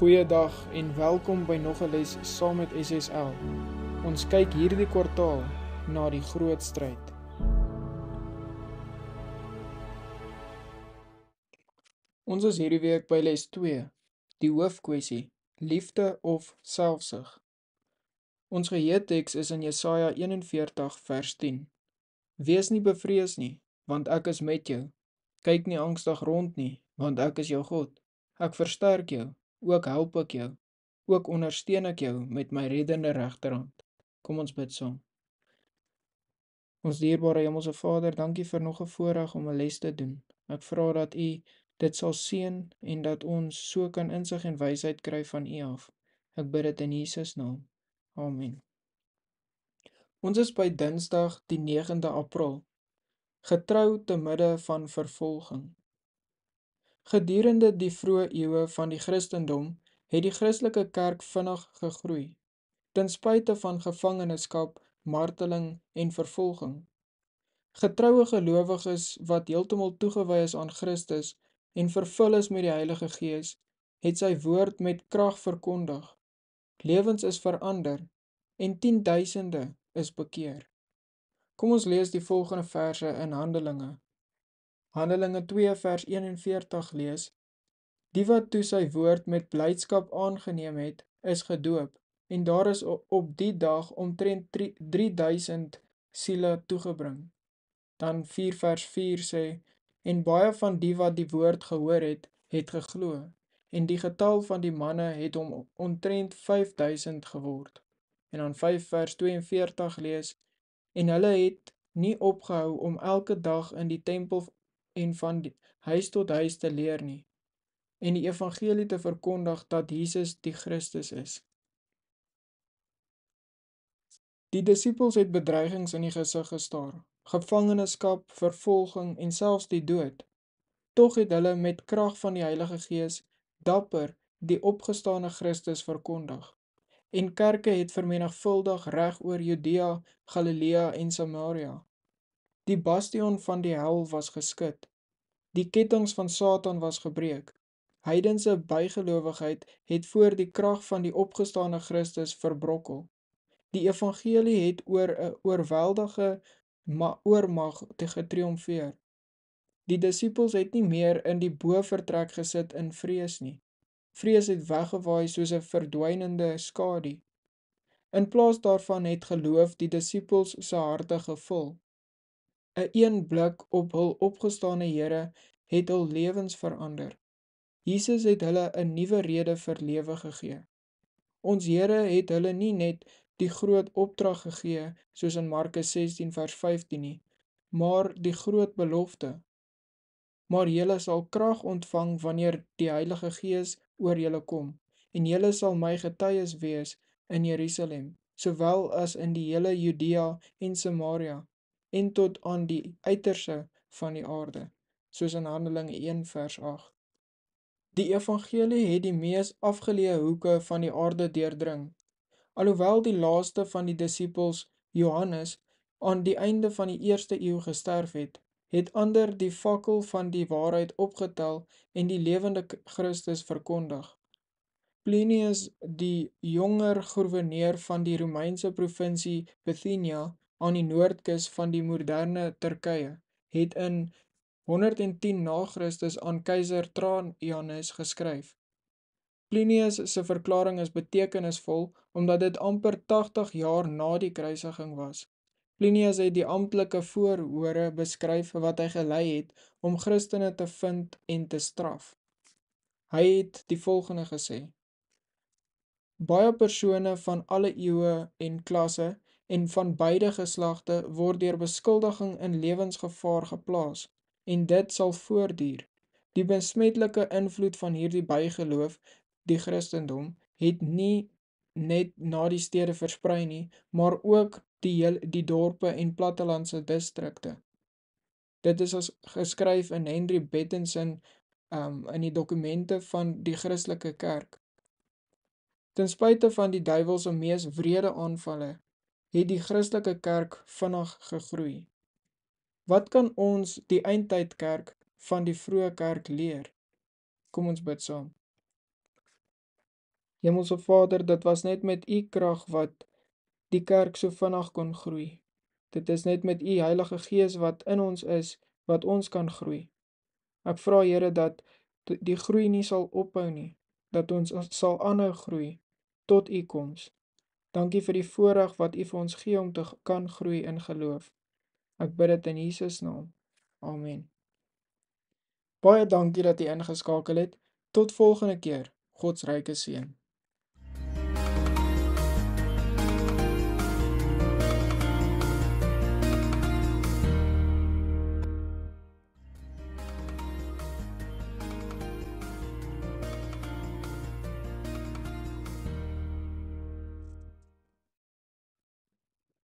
Goeiedag en welkom by nog 'n les saam met SSL. Ons kyk hierdie kwartaal na die groot stryd. Ons is hierdie week by les 2, die hoofkwessie: liefde of selfsug. Ons geheeteks is in Jesaja 41 vers 10. Wees nie bevrees nie, want ek is met jou. Kyk nie angstig rond nie, want ek is jou God. Ek versterk jou ook help ek jou. Ook ondersteun ek jou met my reddende regterhand. Kom ons bid saam. Ons dierbare Hemelse Vader, dankie vir nog 'n voorreg om 'n les te doen. Ek vra dat U dit sal seën en dat ons so kan insig en wysheid kry van U af. Ek bid dit in Jesus naam. Amen. Ons is by Dinsdag die 9de April getrou te midde van vervolging. Gedurende die vroeë eeue van die Christendom het die Christelike kerk vinnig gegroei, ten spyte van gevangenskap, marteling en vervolging. Getroue gelowiges wat heeltemal toegewy is aan Christus en vervul is met die Heilige Gees, het sy woord met krag verkondig. Lewens is verander en tienduisende is bekeer. Kom ons lees die volgende verse in Handelinge 15 vers 1. Handelinge 2 vers 41 lees: Die wat toe sy woord met blydskap aangeneem het, is gedoop en daar is op die dag omtrent 3000 siele toegebring. Dan 4 vers 4 sê: En baie van die wat die woord gehoor het, het geglo en die getal van die manne het hom omtrent 5000 geword. En dan 5 vers 42 lees: En hulle het nie opgehou om elke dag in die tempel en van huis tot huis te leer nie en die evangelie te verkondig dat Jesus die Christus is. Die disippels het bedreigings in die gesig gestaar, gevangenskap, vervolging en selfs die dood. Tog het hulle met krag van die Heilige Gees dapper die opgestane Christus verkondig. En kerke het vermenigvuldig reg oor Judea, Galilea en Samaria. Die bastion van die hel was geskit Die kettinge van Satan was gebreek. Heidense bygelowigheid het voor die krag van die opgestane Christus verbrokkel. Die evangelie het oor 'n oorweldige oormag te getriomfeer. Die disippels het nie meer in die bovertrek gesit in vrees nie. Vrees het weggewaai soos 'n verdwynende skadu. In plaas daarvan het geloof die disippels se harte gevul. 'n een blik op hul opgestane Here het hul lewens verander. Jesus het hulle 'n nuwe rede vir lewe gegee. Ons Here het hulle nie net die groot opdrag gegee soos in Markus 16 vers 15 nie, maar die groot belofte. Maar julle sal krag ontvang wanneer die Heilige Gees oor julle kom en julle sal my getuies wees in Jerusalem, sowel as in die hele Judea en Samaria en tot aan die uiterse van die aarde, soos in Handelinge 1 vers 8. Die evangelie het die mees afgeleë hoeke van die aarde deurdring. Alhoewel die laaste van die disippels, Johannes, aan die einde van die eerste eeu gesterf het, het ander die fakkel van die waarheid opgetel en die lewende Christus verkondig. Plinius, die jonger goewerneur van die Romeinse provinsie Bithynia, aan die noordkus van die moderne Turkye het in 110 na Christus aan keiser Trajanus geskryf. Plinius se verklaring is betekenisvol omdat dit amper 80 jaar na die kruisiging was. Plinius het die amptelike voorhore beskryf wat hy gelei het om Christene te vind en te straf. Hy het die volgende gesê: Baie persone van alle eeue en klasse en van beide geslagte word deur beskuldiging in lewensgevaar geplaas en dit sal voortduur. Die besmettelike invloed van hierdie bygeloof, die Christendom, het nie net na die stede versprei nie, maar ook die heel, die dorpe en plattelandse distrikte. Dit is as geskryf in Henry Bettinson um in die dokumente van die Christelike Kerk. Ten spyte van die duiwels se mees wrede aanvalle, het die Christelike kerk vinnig gegroei. Wat kan ons die eindtydkerk van die vroeë kerk leer? Kom ons bid saam. Hemelse Vader, dit was net met U krag wat die kerk so vinnig kon groei. Dit is net met U Heilige Gees wat in ons is wat ons kan groei. Ek vra Here dat die groei nie sal ophou nie, dat ons sal aanhou groei tot U koms. Dankie vir die voorreg wat U vir ons gee om te kan groei in geloof. Ek bid dit in Jesus naam. Amen. Baie dankie dat jy ingeskakel het. Tot volgende keer. God se ryke seën.